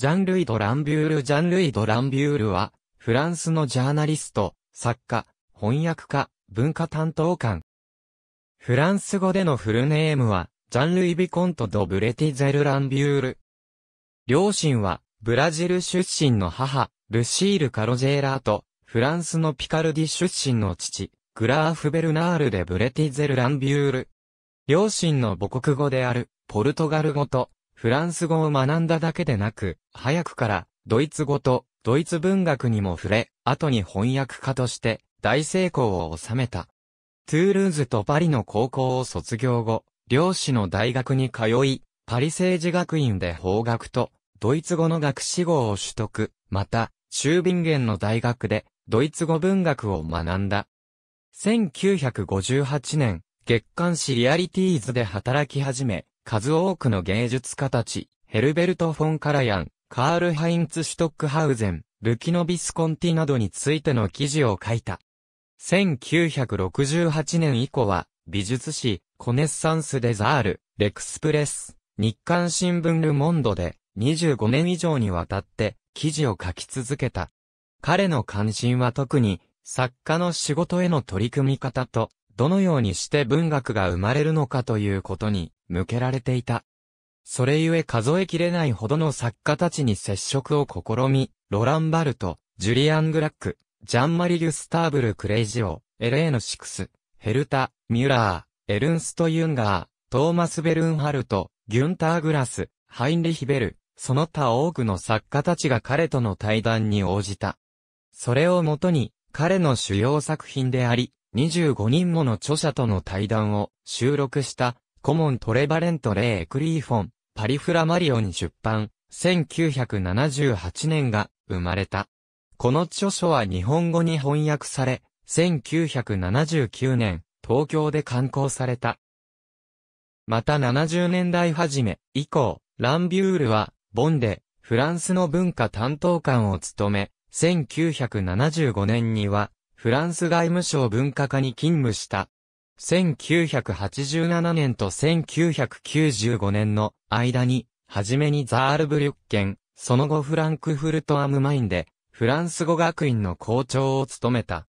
ジャンルイド・ランビュール・ジャンルイド・ランビュールは、フランスのジャーナリスト、作家、翻訳家、文化担当官。フランス語でのフルネームは、ジャンルイ・ビコント・ド・ブレティゼル・ランビュール。両親は、ブラジル出身の母、ルシール・カロジェーラーと、フランスのピカルディ出身の父、グラーフ・ベルナール・でブレティゼル・ランビュール。両親の母国語である、ポルトガル語と、フランス語を学んだだけでなく、早くからドイツ語とドイツ文学にも触れ、後に翻訳家として大成功を収めた。トゥールーズとパリの高校を卒業後、両市の大学に通い、パリ政治学院で法学とドイツ語の学士号を取得、また、中ビンゲンの大学でドイツ語文学を学んだ。1958年、月刊誌リアリティーズで働き始め、数多くの芸術家たち、ヘルベルト・フォン・カラヤン、カール・ハインツ・シュトックハウゼン、ルキノ・ビスコンティなどについての記事を書いた。1968年以降は、美術誌、コネッサンス・デザール、レクスプレス、日刊新聞ル・モンドで、25年以上にわたって、記事を書き続けた。彼の関心は特に、作家の仕事への取り組み方と、どのようにして文学が生まれるのかということに向けられていた。それゆえ数えきれないほどの作家たちに接触を試み、ロランバルト、ジュリアン・グラック、ジャンマリ・ギュスターブル・クレイジオ、エレーヌ・シクス、ヘルタ、ミュラー、エルンスト・ユンガー、トーマス・ベルンハルト、ギュンター・グラス、ハインリヒ・ベル、その他多くの作家たちが彼との対談に応じた。それをもとに、彼の主要作品であり、25人もの著者との対談を収録したコモントレバレントレークリーフォン、パリフラマリオン出版、1978年が生まれた。この著書は日本語に翻訳され、1979年、東京で刊行された。また70年代初め以降、ランビュールは、ボンで、フランスの文化担当官を務め、1975年には、フランス外務省文化課に勤務した。1987年と1995年の間に、はじめにザールブリュッケン、その後フランクフルトアムマインで、フランス語学院の校長を務めた。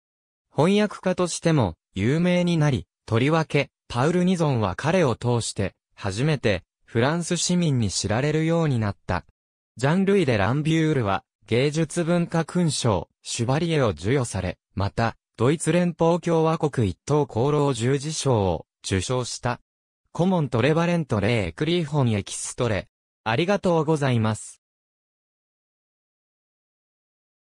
翻訳家としても、有名になり、とりわけ、パウル・ニゾンは彼を通して、初めて、フランス市民に知られるようになった。ジャン・ルイ・デ・ランビュールは、芸術文化勲章、シュバリエを授与され、また、ドイツ連邦共和国一等功労十字章を受賞した。コモントレバレントレークリーホンエキストレ。ありがとうございます。